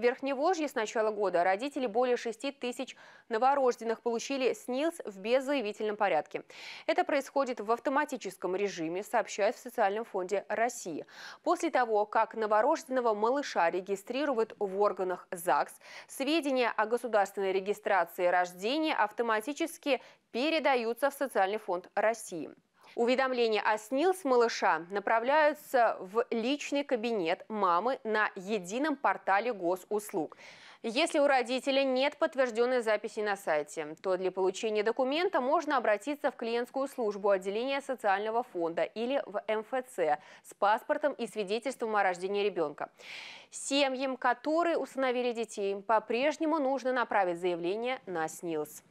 В Верхневолжье с начала года родители более 6 тысяч новорожденных получили СНИЛС в беззаявительном порядке. Это происходит в автоматическом режиме, сообщают в Социальном фонде России. После того, как новорожденного малыша регистрируют в органах ЗАГС, сведения о государственной регистрации рождения автоматически передаются в Социальный фонд России. Уведомления о СНИЛС малыша направляются в личный кабинет мамы на едином портале госуслуг. Если у родителя нет подтвержденной записи на сайте, то для получения документа можно обратиться в клиентскую службу отделения социального фонда или в МФЦ с паспортом и свидетельством о рождении ребенка. Семьям, которые установили детей, по-прежнему нужно направить заявление на СНИЛС.